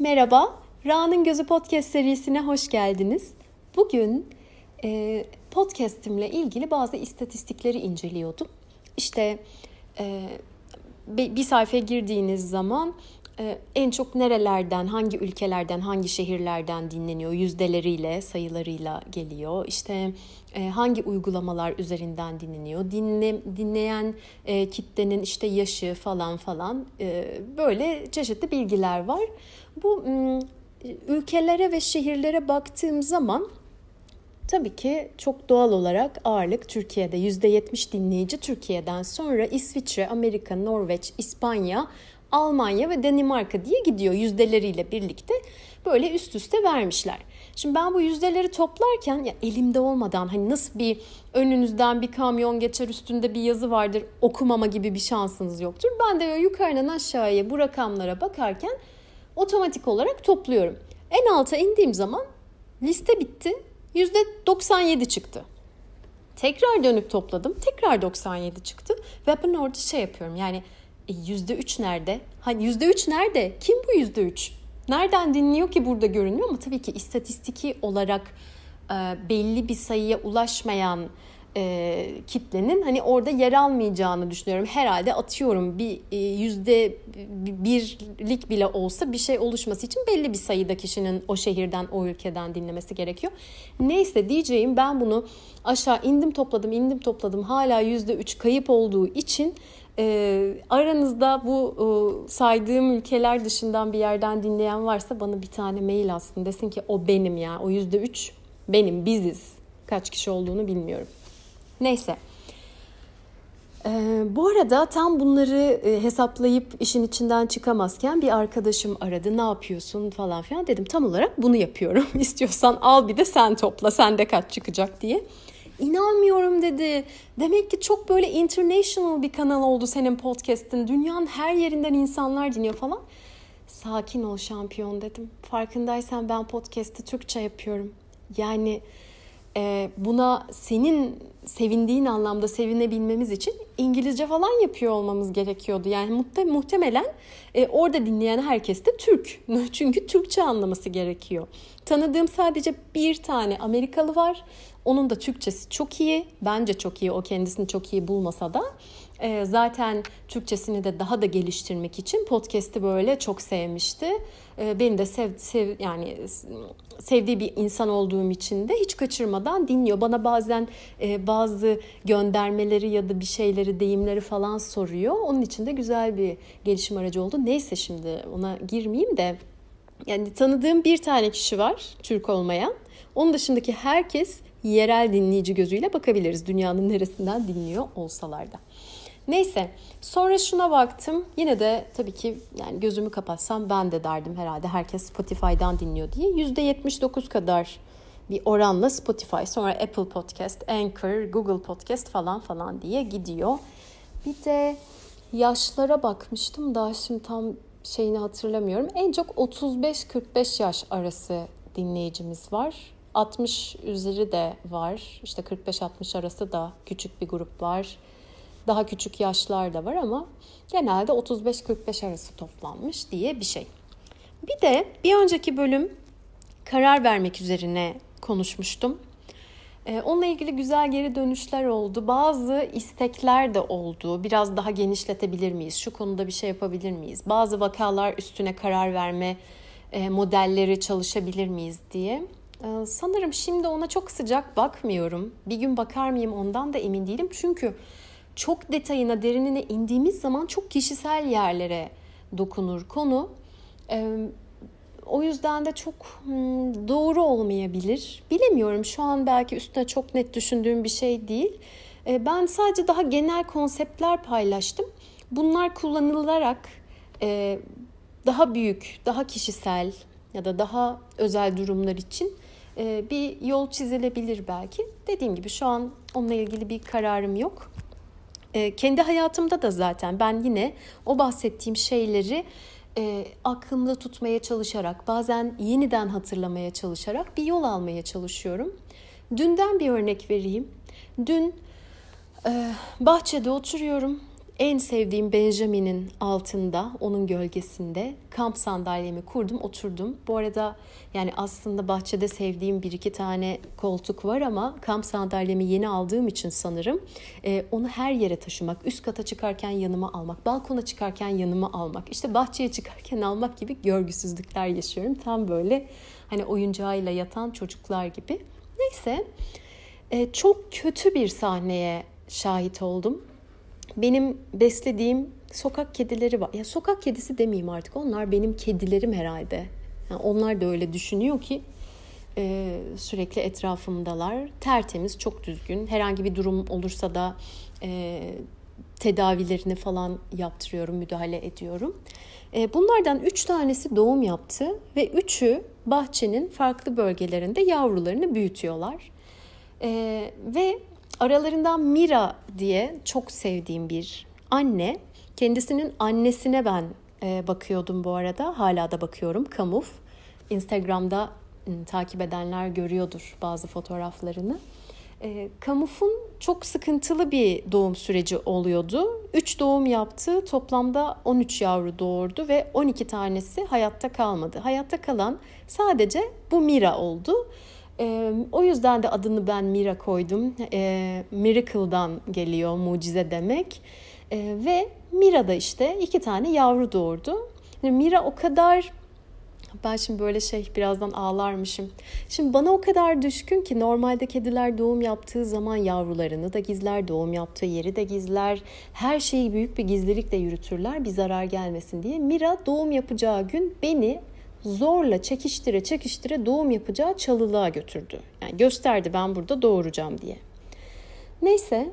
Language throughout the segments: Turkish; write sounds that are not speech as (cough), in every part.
Merhaba, Ra'nın Gözü Podcast serisine hoş geldiniz. Bugün e, podcastimle ilgili bazı istatistikleri inceliyordum. İşte e, bir sayfaya girdiğiniz zaman ee, en çok nerelerden, hangi ülkelerden, hangi şehirlerden dinleniyor, yüzdeleriyle, sayılarıyla geliyor. İşte e, hangi uygulamalar üzerinden dinleniyor, dinle, dinleyen e, kitlenin işte yaşı falan falan e, böyle çeşitli bilgiler var. Bu ülkelere ve şehirlere baktığım zaman Tabii ki çok doğal olarak ağırlık Türkiye'de. %70 dinleyici Türkiye'den sonra İsviçre, Amerika, Norveç, İspanya Almanya ve Danimarka diye gidiyor yüzdeleriyle birlikte böyle üst üste vermişler. Şimdi ben bu yüzdeleri toplarken ya elimde olmadan hani nasıl bir önünüzden bir kamyon geçer üstünde bir yazı vardır okumama gibi bir şansınız yoktur. Ben de yukarıdan aşağıya bu rakamlara bakarken otomatik olarak topluyorum. En alta indiğim zaman liste bitti. %97 çıktı. Tekrar dönüp topladım. Tekrar 97 çıktı. Ve ben orada şey yapıyorum yani e, yüzde üç nerede? Hani yüzde üç nerede? Kim bu yüzde üç? Nereden dinliyor ki burada görünüyor ama tabii ki istatistiki olarak e, belli bir sayıya ulaşmayan e, kitlenin hani orada yer almayacağını düşünüyorum. Herhalde atıyorum bir yüzde birlik bile olsa bir şey oluşması için belli bir sayıda kişinin o şehirden o ülkeden dinlemesi gerekiyor. Neyse diyeceğim ben bunu aşağı indim topladım indim topladım hala yüzde üç kayıp olduğu için e, aranızda bu e, saydığım ülkeler dışından bir yerden dinleyen varsa bana bir tane mail atsın. Desin ki o benim ya. O yüzde üç benim, biziz. Kaç kişi olduğunu bilmiyorum. Neyse. E, bu arada tam bunları e, hesaplayıp işin içinden çıkamazken bir arkadaşım aradı. Ne yapıyorsun falan filan dedim. Tam olarak bunu yapıyorum. (laughs) İstiyorsan al bir de sen topla. Sende kaç çıkacak diye. İnanmıyorum dedi. Demek ki çok böyle international bir kanal oldu senin podcast'in. Dünyanın her yerinden insanlar dinliyor falan. Sakin ol şampiyon dedim. Farkındaysan ben podcast'i Türkçe yapıyorum. Yani e, buna senin sevindiğin anlamda sevinebilmemiz için İngilizce falan yapıyor olmamız gerekiyordu. Yani muhtemelen e, orada dinleyen herkes de Türk. (laughs) Çünkü Türkçe anlaması gerekiyor. Tanıdığım sadece bir tane Amerikalı var. Onun da Türkçesi çok iyi. Bence çok iyi. O kendisini çok iyi bulmasa da. E, zaten Türkçesini de daha da geliştirmek için podcast'i böyle çok sevmişti. E, beni de sev, sev yani sevdiği bir insan olduğum için de hiç kaçırmadan dinliyor. Bana bazen e, bazı göndermeleri ya da bir şeyleri, deyimleri falan soruyor. Onun için de güzel bir gelişim aracı oldu. Neyse şimdi ona girmeyeyim de yani tanıdığım bir tane kişi var Türk olmayan. Onun dışındaki herkes yerel dinleyici gözüyle bakabiliriz dünyanın neresinden dinliyor olsalar da. Neyse sonra şuna baktım yine de tabii ki yani gözümü kapatsam ben de derdim herhalde herkes Spotify'dan dinliyor diye %79 kadar bir oranla Spotify sonra Apple Podcast, Anchor, Google Podcast falan falan diye gidiyor. Bir de yaşlara bakmıştım daha şimdi tam şeyini hatırlamıyorum. En çok 35-45 yaş arası dinleyicimiz var. 60 üzeri de var. İşte 45-60 arası da küçük bir grup var. Daha küçük yaşlar da var ama genelde 35-45 arası toplanmış diye bir şey. Bir de bir önceki bölüm karar vermek üzerine konuşmuştum. Ee, onunla ilgili güzel geri dönüşler oldu. Bazı istekler de oldu. Biraz daha genişletebilir miyiz? Şu konuda bir şey yapabilir miyiz? Bazı vakalar üstüne karar verme e, modelleri çalışabilir miyiz diye. Ee, sanırım şimdi ona çok sıcak bakmıyorum. Bir gün bakar mıyım ondan da emin değilim. Çünkü çok detayına, derinine indiğimiz zaman çok kişisel yerlere dokunur konu. Ee, o yüzden de çok hmm, doğru olmayabilir. Bilemiyorum şu an belki üstüne çok net düşündüğüm bir şey değil. Ee, ben sadece daha genel konseptler paylaştım. Bunlar kullanılarak e, daha büyük, daha kişisel ya da daha özel durumlar için e, bir yol çizilebilir belki. Dediğim gibi şu an onunla ilgili bir kararım yok. E, kendi hayatımda da zaten ben yine o bahsettiğim şeyleri e, aklımda tutmaya çalışarak, bazen yeniden hatırlamaya çalışarak bir yol almaya çalışıyorum. Dünden bir örnek vereyim. Dün bahçede oturuyorum. En sevdiğim Benjamin'in altında, onun gölgesinde kamp sandalyemi kurdum, oturdum. Bu arada yani aslında bahçede sevdiğim bir iki tane koltuk var ama kamp sandalyemi yeni aldığım için sanırım e, onu her yere taşımak, üst kata çıkarken yanıma almak, balkona çıkarken yanıma almak, işte bahçeye çıkarken almak gibi görgüsüzlükler yaşıyorum. Tam böyle hani oyuncağıyla yatan çocuklar gibi. Neyse e, çok kötü bir sahneye şahit oldum benim beslediğim sokak kedileri var. Ya sokak kedisi demeyeyim artık. Onlar benim kedilerim herhalde. Yani onlar da öyle düşünüyor ki e, sürekli etrafımdalar. Tertemiz, çok düzgün. Herhangi bir durum olursa da e, tedavilerini falan yaptırıyorum, müdahale ediyorum. E, bunlardan üç tanesi doğum yaptı ve üçü bahçenin farklı bölgelerinde yavrularını büyütüyorlar. E, ve Aralarından Mira diye çok sevdiğim bir anne. Kendisinin annesine ben e, bakıyordum bu arada. Hala da bakıyorum. Kamuf. Instagram'da ıı, takip edenler görüyordur bazı fotoğraflarını. E, Kamuf'un çok sıkıntılı bir doğum süreci oluyordu. 3 doğum yaptı. Toplamda 13 yavru doğurdu ve 12 tanesi hayatta kalmadı. Hayatta kalan sadece bu Mira oldu. E, o yüzden de adını ben Mira koydum. E, miracle'dan geliyor mucize demek. E, ve Mira da işte iki tane yavru doğurdu. Yani Mira o kadar ben şimdi böyle şey birazdan ağlarmışım. Şimdi bana o kadar düşkün ki normalde kediler doğum yaptığı zaman yavrularını da gizler, doğum yaptığı yeri de gizler. Her şeyi büyük bir gizlilikle yürütürler bir zarar gelmesin diye. Mira doğum yapacağı gün beni zorla çekiştire çekiştire doğum yapacağı çalılığa götürdü. Yani gösterdi ben burada doğuracağım diye. Neyse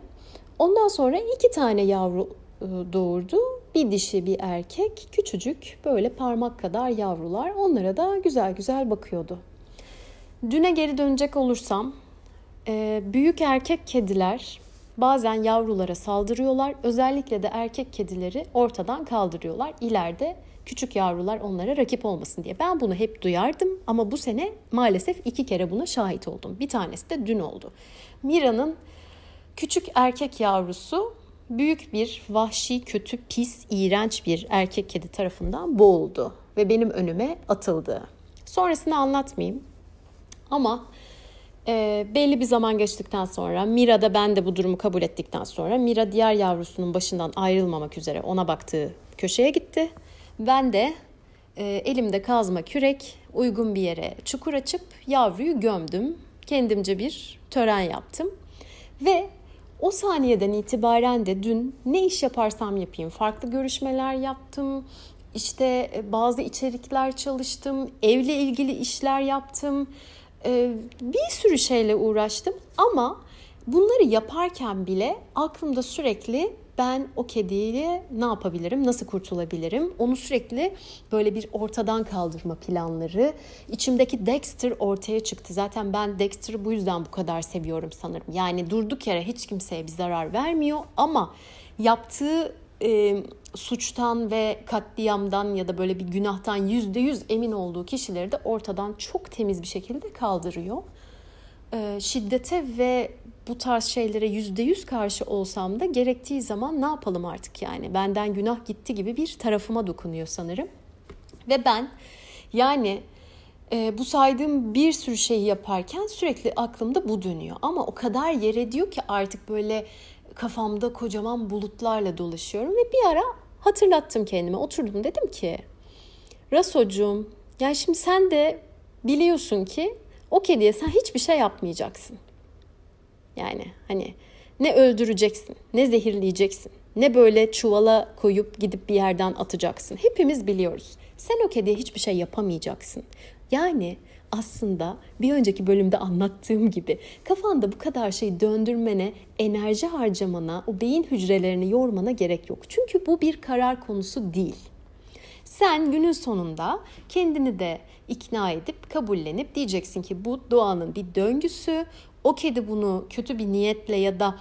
ondan sonra iki tane yavru e, doğurdu. Bir dişi bir erkek küçücük böyle parmak kadar yavrular onlara da güzel güzel bakıyordu. Düne geri dönecek olursam e, büyük erkek kediler bazen yavrulara saldırıyorlar. Özellikle de erkek kedileri ortadan kaldırıyorlar. İleride küçük yavrular onlara rakip olmasın diye. Ben bunu hep duyardım ama bu sene maalesef iki kere buna şahit oldum. Bir tanesi de dün oldu. Mira'nın küçük erkek yavrusu büyük bir vahşi, kötü, pis, iğrenç bir erkek kedi tarafından boğuldu ve benim önüme atıldı. Sonrasını anlatmayayım ama e, belli bir zaman geçtikten sonra Mira da ben de bu durumu kabul ettikten sonra Mira diğer yavrusunun başından ayrılmamak üzere ona baktığı köşeye gitti. Ben de e, elimde kazma kürek uygun bir yere çukur açıp yavruyu gömdüm. Kendimce bir tören yaptım. Ve o saniyeden itibaren de dün ne iş yaparsam yapayım farklı görüşmeler yaptım. İşte e, bazı içerikler çalıştım, evle ilgili işler yaptım. E, bir sürü şeyle uğraştım ama bunları yaparken bile aklımda sürekli ben o kediyi ne yapabilirim, nasıl kurtulabilirim? Onu sürekli böyle bir ortadan kaldırma planları. İçimdeki Dexter ortaya çıktı. Zaten ben Dexter'ı bu yüzden bu kadar seviyorum sanırım. Yani durduk yere hiç kimseye bir zarar vermiyor ama yaptığı e, suçtan ve katliamdan ya da böyle bir günahtan yüzde yüz emin olduğu kişileri de ortadan çok temiz bir şekilde kaldırıyor. E, şiddete ve bu tarz şeylere yüzde yüz karşı olsam da gerektiği zaman ne yapalım artık yani benden günah gitti gibi bir tarafıma dokunuyor sanırım. Ve ben yani e, bu saydığım bir sürü şeyi yaparken sürekli aklımda bu dönüyor. Ama o kadar yere diyor ki artık böyle kafamda kocaman bulutlarla dolaşıyorum ve bir ara hatırlattım kendime oturdum dedim ki Rasocuğum yani şimdi sen de biliyorsun ki o kediye sen hiçbir şey yapmayacaksın. Yani hani ne öldüreceksin, ne zehirleyeceksin, ne böyle çuvala koyup gidip bir yerden atacaksın. Hepimiz biliyoruz. Sen o kediye hiçbir şey yapamayacaksın. Yani aslında bir önceki bölümde anlattığım gibi kafanda bu kadar şey döndürmene, enerji harcamana, o beyin hücrelerini yormana gerek yok. Çünkü bu bir karar konusu değil. Sen günün sonunda kendini de ikna edip kabullenip diyeceksin ki bu doğanın bir döngüsü. O kedi bunu kötü bir niyetle ya da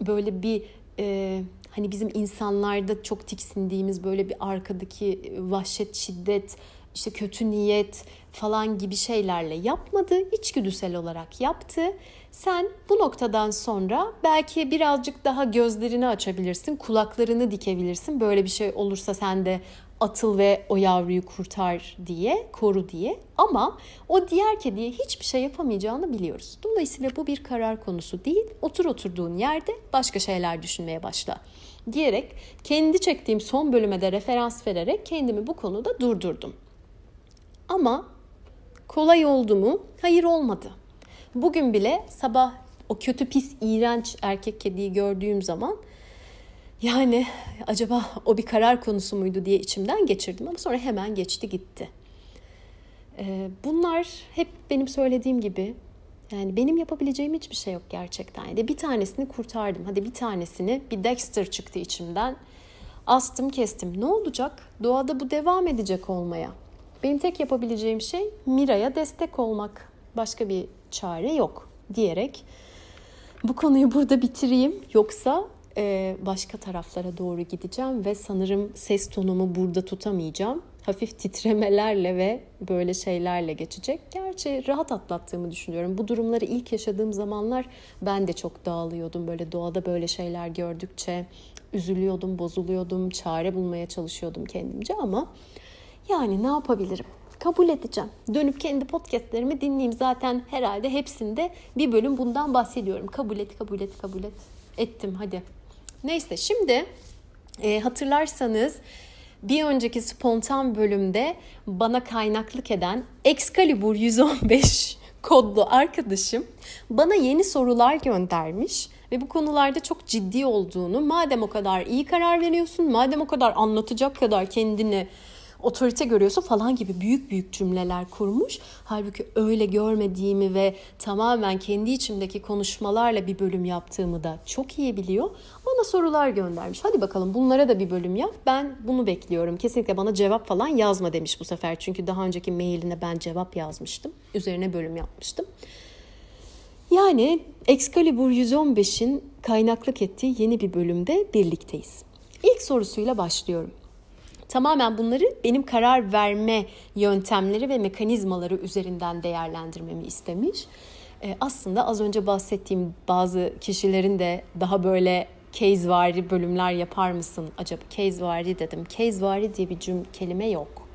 böyle bir e, hani bizim insanlarda çok tiksindiğimiz böyle bir arkadaki e, vahşet, şiddet, işte kötü niyet falan gibi şeylerle yapmadı. içgüdüsel olarak yaptı. Sen bu noktadan sonra belki birazcık daha gözlerini açabilirsin, kulaklarını dikebilirsin. Böyle bir şey olursa sen de atıl ve o yavruyu kurtar diye, koru diye. Ama o diğer kediye hiçbir şey yapamayacağını biliyoruz. Dolayısıyla bu bir karar konusu değil. Otur oturduğun yerde başka şeyler düşünmeye başla diyerek kendi çektiğim son bölüme de referans vererek kendimi bu konuda durdurdum. Ama kolay oldu mu? Hayır olmadı. Bugün bile sabah o kötü pis iğrenç erkek kediyi gördüğüm zaman yani acaba o bir karar konusu muydu diye içimden geçirdim ama sonra hemen geçti gitti. Ee, bunlar hep benim söylediğim gibi yani benim yapabileceğim hiçbir şey yok gerçekten. Yani bir tanesini kurtardım. Hadi bir tanesini bir Dexter çıktı içimden. Astım kestim. Ne olacak? Doğada bu devam edecek olmaya. Benim tek yapabileceğim şey Mira'ya destek olmak. Başka bir çare yok diyerek bu konuyu burada bitireyim. Yoksa e, başka taraflara doğru gideceğim ve sanırım ses tonumu burada tutamayacağım. Hafif titremelerle ve böyle şeylerle geçecek. Gerçi rahat atlattığımı düşünüyorum. Bu durumları ilk yaşadığım zamanlar ben de çok dağılıyordum. Böyle doğada böyle şeyler gördükçe üzülüyordum, bozuluyordum, çare bulmaya çalışıyordum kendimce ama yani ne yapabilirim? kabul edeceğim. Dönüp kendi podcastlerimi dinleyeyim. Zaten herhalde hepsinde bir bölüm bundan bahsediyorum. Kabul et, kabul et, kabul et. Ettim hadi. Neyse şimdi e, hatırlarsanız bir önceki spontan bölümde bana kaynaklık eden Excalibur 115 (laughs) kodlu arkadaşım bana yeni sorular göndermiş ve bu konularda çok ciddi olduğunu, madem o kadar iyi karar veriyorsun, madem o kadar anlatacak kadar kendini otorite görüyorsun falan gibi büyük büyük cümleler kurmuş. Halbuki öyle görmediğimi ve tamamen kendi içimdeki konuşmalarla bir bölüm yaptığımı da çok iyi biliyor. Bana sorular göndermiş. Hadi bakalım bunlara da bir bölüm yap. Ben bunu bekliyorum. Kesinlikle bana cevap falan yazma demiş bu sefer. Çünkü daha önceki mailine ben cevap yazmıştım. Üzerine bölüm yapmıştım. Yani Excalibur 115'in kaynaklık ettiği yeni bir bölümde birlikteyiz. İlk sorusuyla başlıyorum tamamen bunları benim karar verme yöntemleri ve mekanizmaları üzerinden değerlendirmemi istemiş. E, aslında az önce bahsettiğim bazı kişilerin de daha böyle casevari bölümler yapar mısın acaba? Casevari dedim. Casevari diye bir cüm kelime yok.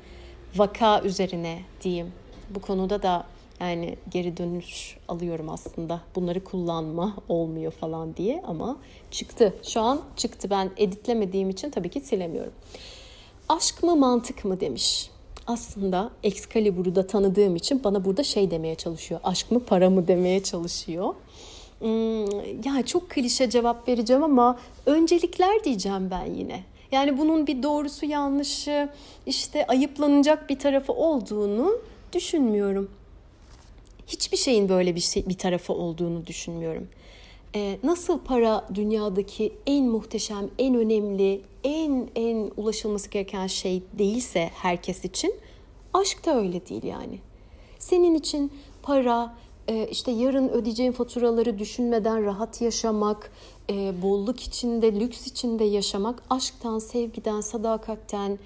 Vaka üzerine diyeyim. Bu konuda da yani geri dönüş alıyorum aslında. Bunları kullanma olmuyor falan diye ama çıktı. Şu an çıktı. Ben editlemediğim için tabii ki silemiyorum. Aşk mı mantık mı demiş. Aslında Excalibur'u da tanıdığım için bana burada şey demeye çalışıyor. Aşk mı para mı demeye çalışıyor. Hmm, ya çok klişe cevap vereceğim ama öncelikler diyeceğim ben yine. Yani bunun bir doğrusu yanlışı işte ayıplanacak bir tarafı olduğunu düşünmüyorum. Hiçbir şeyin böyle bir, şey, bir tarafı olduğunu düşünmüyorum. Ee, nasıl para dünyadaki en muhteşem, en önemli, en en ulaşılması gereken şey değilse herkes için aşk da öyle değil yani. Senin için para, e, işte yarın ödeyeceğin faturaları düşünmeden rahat yaşamak, e, bolluk içinde, lüks içinde yaşamak aşktan, sevgiden, sadakatten,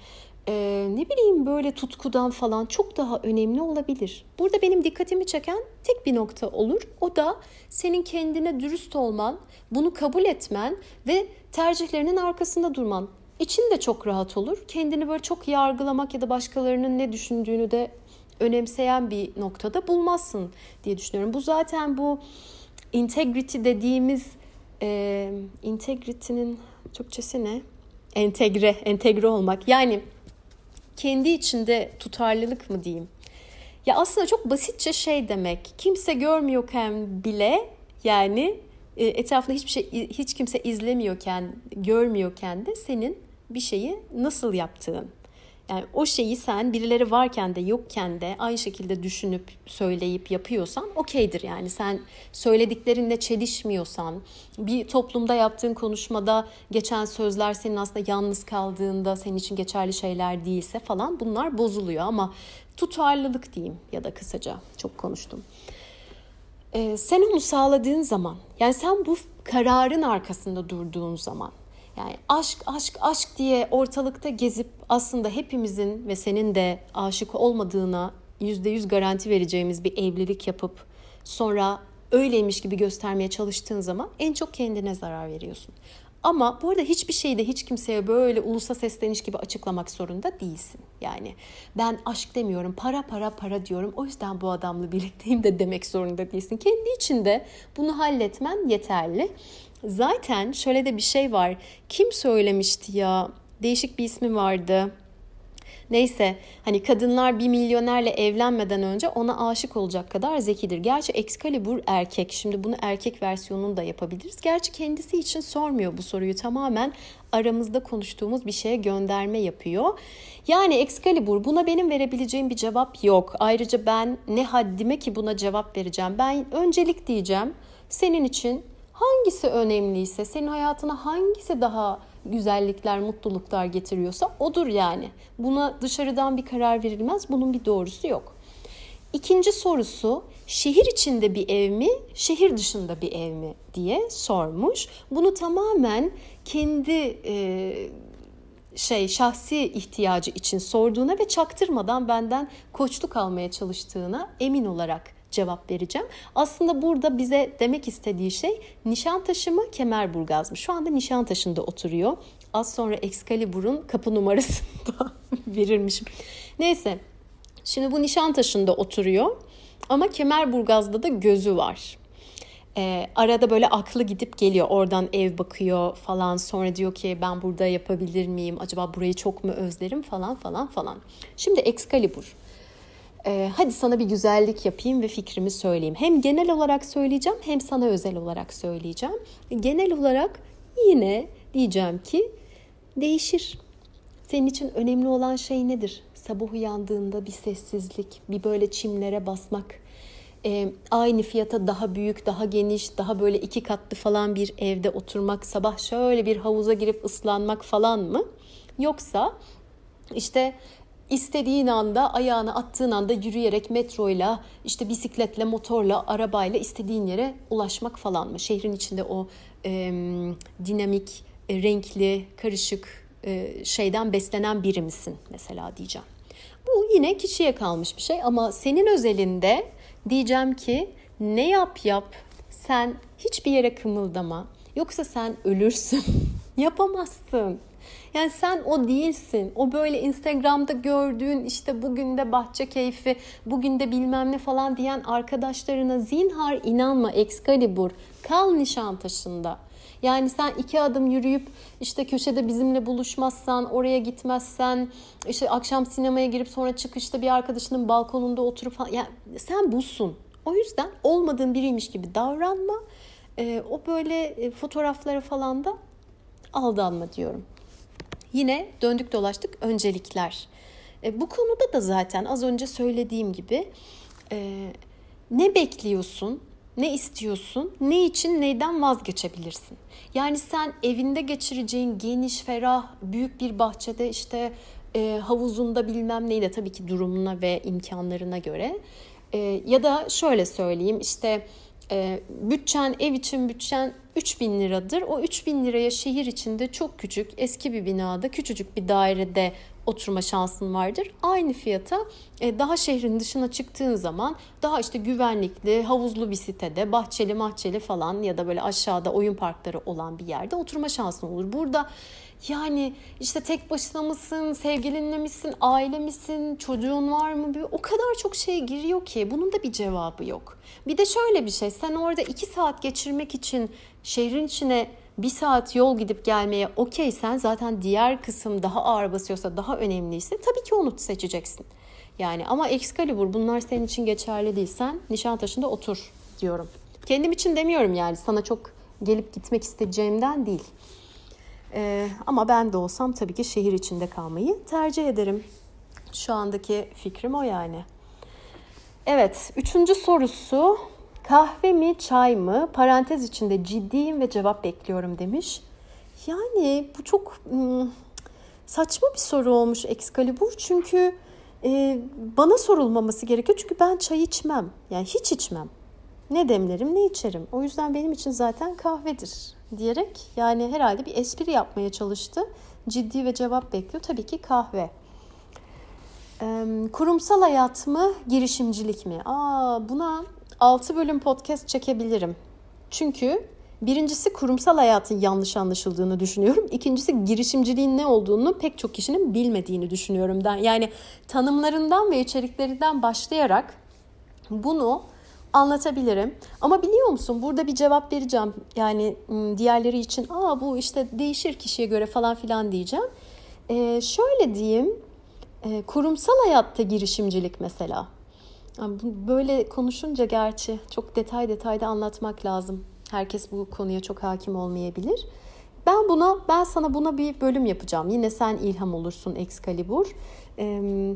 e, ne bileyim böyle tutkudan falan çok daha önemli olabilir. Burada benim dikkatimi çeken tek bir nokta olur. O da senin kendine dürüst olman, bunu kabul etmen ve tercihlerinin arkasında durman. İçin de çok rahat olur. Kendini böyle çok yargılamak ya da başkalarının ne düşündüğünü de önemseyen bir noktada bulmazsın diye düşünüyorum. Bu zaten bu integrity dediğimiz e, integrity'nin Türkçesi ne? Entegre, entegre olmak. Yani kendi içinde tutarlılık mı diyeyim? Ya aslında çok basitçe şey demek. Kimse görmüyorken bile yani e, etrafında hiçbir şey hiç kimse izlemiyorken, görmüyorken de senin bir şeyi nasıl yaptığın yani o şeyi sen birileri varken de yokken de aynı şekilde düşünüp söyleyip yapıyorsan okeydir yani sen söylediklerinle çelişmiyorsan bir toplumda yaptığın konuşmada geçen sözler senin aslında yalnız kaldığında senin için geçerli şeyler değilse falan bunlar bozuluyor ama tutarlılık diyeyim ya da kısaca çok konuştum. Ee, sen onu sağladığın zaman yani sen bu kararın arkasında durduğun zaman yani aşk aşk aşk diye ortalıkta gezip aslında hepimizin ve senin de aşık olmadığına yüzde yüz garanti vereceğimiz bir evlilik yapıp sonra öyleymiş gibi göstermeye çalıştığın zaman en çok kendine zarar veriyorsun. Ama bu arada hiçbir şeyi de hiç kimseye böyle ulusa sesleniş gibi açıklamak zorunda değilsin. Yani ben aşk demiyorum, para para para diyorum. O yüzden bu adamla birlikteyim de demek zorunda değilsin. Kendi içinde bunu halletmen yeterli. Zaten şöyle de bir şey var. Kim söylemişti ya? Değişik bir ismi vardı Neyse hani kadınlar bir milyonerle evlenmeden önce ona aşık olacak kadar zekidir. Gerçi Excalibur erkek. Şimdi bunu erkek versiyonunu da yapabiliriz. Gerçi kendisi için sormuyor bu soruyu. Tamamen aramızda konuştuğumuz bir şeye gönderme yapıyor. Yani Excalibur buna benim verebileceğim bir cevap yok. Ayrıca ben ne haddime ki buna cevap vereceğim. Ben öncelik diyeceğim. Senin için hangisi önemliyse, senin hayatına hangisi daha güzellikler, mutluluklar getiriyorsa odur yani. Buna dışarıdan bir karar verilmez. Bunun bir doğrusu yok. İkinci sorusu şehir içinde bir ev mi, şehir dışında bir ev mi diye sormuş. Bunu tamamen kendi e, şey şahsi ihtiyacı için sorduğuna ve çaktırmadan benden koçluk almaya çalıştığına emin olarak cevap vereceğim. Aslında burada bize demek istediği şey Nişantaşı mı Kemerburgaz mı? Şu anda Nişantaşı'nda oturuyor. Az sonra Excalibur'un kapı numarasını (laughs) da verirmişim. Neyse şimdi bu Nişantaşı'nda oturuyor ama Kemerburgaz'da da gözü var. E, arada böyle aklı gidip geliyor. Oradan ev bakıyor falan. Sonra diyor ki ben burada yapabilir miyim? Acaba burayı çok mu özlerim falan falan falan. Şimdi Excalibur e, hadi sana bir güzellik yapayım ve fikrimi söyleyeyim. Hem genel olarak söyleyeceğim hem sana özel olarak söyleyeceğim. Genel olarak yine diyeceğim ki değişir. Senin için önemli olan şey nedir? Sabah uyandığında bir sessizlik, bir böyle çimlere basmak, e, aynı fiyata daha büyük, daha geniş, daha böyle iki katlı falan bir evde oturmak, sabah şöyle bir havuza girip ıslanmak falan mı? Yoksa işte istediğin anda ayağını attığın anda yürüyerek metroyla işte bisikletle motorla arabayla istediğin yere ulaşmak falan mı? Şehrin içinde o e, dinamik, e, renkli, karışık e, şeyden beslenen biri misin mesela diyeceğim. Bu yine kişiye kalmış bir şey ama senin özelinde diyeceğim ki ne yap yap sen hiçbir yere kımıldama yoksa sen ölürsün (laughs) yapamazsın yani sen o değilsin. O böyle Instagram'da gördüğün işte bugün de bahçe keyfi, bugün de bilmem ne falan diyen arkadaşlarına zinhar inanma Excalibur. Kal nişan taşında. Yani sen iki adım yürüyüp işte köşede bizimle buluşmazsan, oraya gitmezsen, işte akşam sinemaya girip sonra çıkışta bir arkadaşının balkonunda oturup falan. Yani sen busun. O yüzden olmadığın biriymiş gibi davranma. Ee, o böyle e, fotoğrafları falan da aldanma diyorum. Yine döndük dolaştık öncelikler. E, bu konuda da zaten az önce söylediğim gibi e, ne bekliyorsun, ne istiyorsun, ne için, neyden vazgeçebilirsin? Yani sen evinde geçireceğin geniş, ferah, büyük bir bahçede işte e, havuzunda bilmem neyle tabii ki durumuna ve imkanlarına göre e, ya da şöyle söyleyeyim işte e, bütçen ev için bütçen 3000 liradır. O 3000 liraya şehir içinde çok küçük eski bir binada küçücük bir dairede oturma şansın vardır. Aynı fiyata e, daha şehrin dışına çıktığın zaman daha işte güvenlikli, havuzlu bir sitede, bahçeli mahçeli falan ya da böyle aşağıda oyun parkları olan bir yerde oturma şansın olur. Burada yani işte tek başına mısın, sevgilinle misin, aile misin, çocuğun var mı? O kadar çok şey giriyor ki bunun da bir cevabı yok. Bir de şöyle bir şey sen orada iki saat geçirmek için şehrin içine bir saat yol gidip gelmeye okey sen zaten diğer kısım daha ağır basıyorsa daha önemliyse tabii ki onu seçeceksin. Yani ama Excalibur bunlar senin için geçerli değil. Sen Nişantaşı'nda otur diyorum. Kendim için demiyorum yani sana çok gelip gitmek isteyeceğimden değil. E, ama ben de olsam tabii ki şehir içinde kalmayı tercih ederim. Şu andaki fikrim o yani. Evet, üçüncü sorusu kahve mi çay mı? Parantez içinde ciddiyim ve cevap bekliyorum demiş. Yani bu çok hmm, saçma bir soru olmuş Excalibur çünkü e, bana sorulmaması gerekiyor çünkü ben çay içmem yani hiç içmem ne demlerim ne içerim. O yüzden benim için zaten kahvedir diyerek yani herhalde bir espri yapmaya çalıştı. Ciddi ve cevap bekliyor. Tabii ki kahve. Kurumsal hayat mı, girişimcilik mi? Aa, buna 6 bölüm podcast çekebilirim. Çünkü birincisi kurumsal hayatın yanlış anlaşıldığını düşünüyorum. İkincisi girişimciliğin ne olduğunu pek çok kişinin bilmediğini düşünüyorum. Yani tanımlarından ve içeriklerinden başlayarak bunu anlatabilirim. Ama biliyor musun burada bir cevap vereceğim. Yani diğerleri için aa bu işte değişir kişiye göre falan filan diyeceğim. Ee, şöyle diyeyim e, kurumsal hayatta girişimcilik mesela. Yani böyle konuşunca gerçi çok detay detayda anlatmak lazım. Herkes bu konuya çok hakim olmayabilir. Ben buna, ben sana buna bir bölüm yapacağım. Yine sen ilham olursun Excalibur. Ee,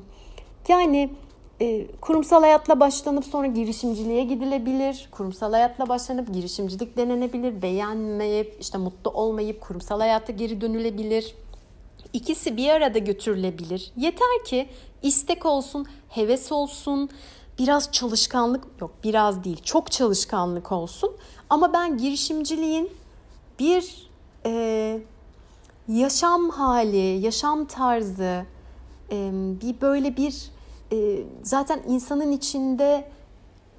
yani e, kurumsal hayatla başlanıp sonra girişimciliğe gidilebilir. Kurumsal hayatla başlanıp girişimcilik denenebilir. Beğenmeyip işte mutlu olmayıp kurumsal hayata geri dönülebilir. İkisi bir arada götürülebilir. Yeter ki istek olsun, heves olsun, biraz çalışkanlık yok biraz değil çok çalışkanlık olsun. Ama ben girişimciliğin bir e, yaşam hali, yaşam tarzı, e, bir böyle bir e, zaten insanın içinde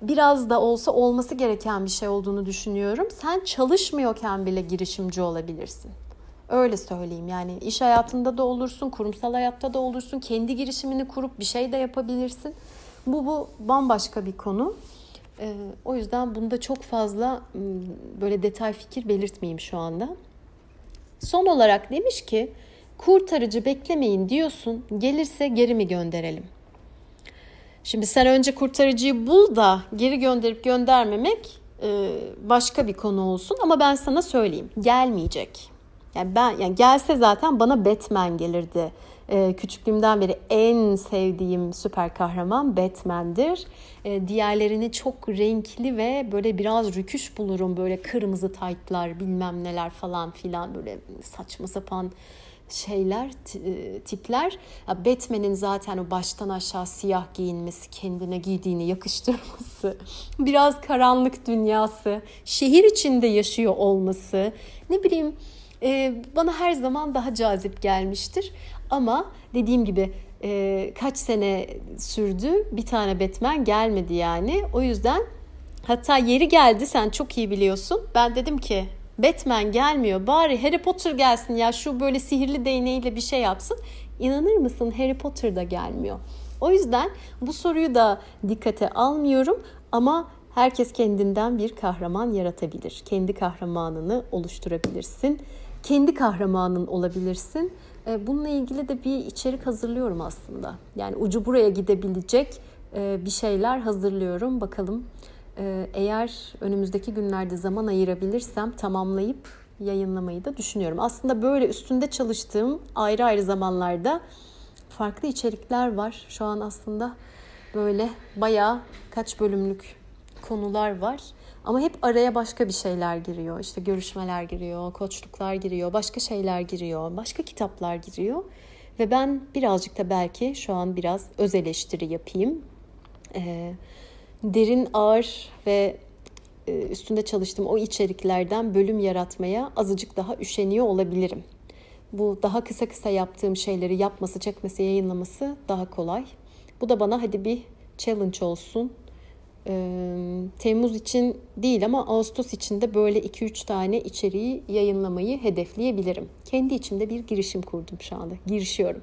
biraz da olsa olması gereken bir şey olduğunu düşünüyorum. Sen çalışmıyorken bile girişimci olabilirsin. Öyle söyleyeyim yani iş hayatında da olursun, kurumsal hayatta da olursun, kendi girişimini kurup bir şey de yapabilirsin. Bu bu bambaşka bir konu. Ee, o yüzden bunda çok fazla böyle detay fikir belirtmeyeyim şu anda. Son olarak demiş ki kurtarıcı beklemeyin diyorsun gelirse geri mi gönderelim? Şimdi sen önce kurtarıcıyı bul da geri gönderip göndermemek e, başka bir konu olsun ama ben sana söyleyeyim gelmeyecek. Yani ben yani gelse zaten bana Batman gelirdi. Ee, küçüklüğümden beri en sevdiğim süper kahraman Batman'dir. Ee, diğerlerini çok renkli ve böyle biraz rüküş bulurum. Böyle kırmızı taytlar bilmem neler falan filan böyle saçma sapan şeyler, e, tipler. Batman'in zaten o baştan aşağı siyah giyinmesi, kendine giydiğini yakıştırması, (laughs) biraz karanlık dünyası, şehir içinde yaşıyor olması, ne bileyim e, bana her zaman daha cazip gelmiştir. Ama dediğim gibi e, kaç sene sürdü bir tane Batman gelmedi yani. O yüzden hatta yeri geldi sen çok iyi biliyorsun. Ben dedim ki Batman gelmiyor bari Harry Potter gelsin ya şu böyle sihirli değneğiyle bir şey yapsın. İnanır mısın Harry Potter da gelmiyor. O yüzden bu soruyu da dikkate almıyorum ama herkes kendinden bir kahraman yaratabilir. Kendi kahramanını oluşturabilirsin. Kendi kahramanın olabilirsin. Ee, bununla ilgili de bir içerik hazırlıyorum aslında. Yani ucu buraya gidebilecek e, bir şeyler hazırlıyorum. Bakalım ee, eğer önümüzdeki günlerde zaman ayırabilirsem tamamlayıp yayınlamayı da düşünüyorum. Aslında böyle üstünde çalıştığım ayrı ayrı zamanlarda farklı içerikler var. Şu an aslında böyle bayağı kaç bölümlük konular var. Ama hep araya başka bir şeyler giriyor. İşte görüşmeler giriyor, koçluklar giriyor, başka şeyler giriyor, başka kitaplar giriyor. Ve ben birazcık da belki şu an biraz öz eleştiri yapayım. Ee, derin, ağır ve e, üstünde çalıştığım o içeriklerden bölüm yaratmaya azıcık daha üşeniyor olabilirim. Bu daha kısa kısa yaptığım şeyleri yapması, çekmesi, yayınlaması daha kolay. Bu da bana hadi bir challenge olsun. Temmuz için değil ama Ağustos için de böyle 2-3 tane içeriği yayınlamayı hedefleyebilirim. Kendi içimde bir girişim kurdum şu anda. Girişiyorum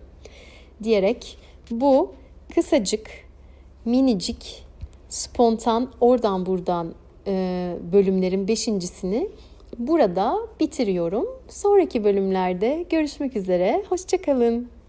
diyerek bu kısacık, minicik spontan oradan buradan e, bölümlerin beşincisini burada bitiriyorum. Sonraki bölümlerde görüşmek üzere. Hoşçakalın.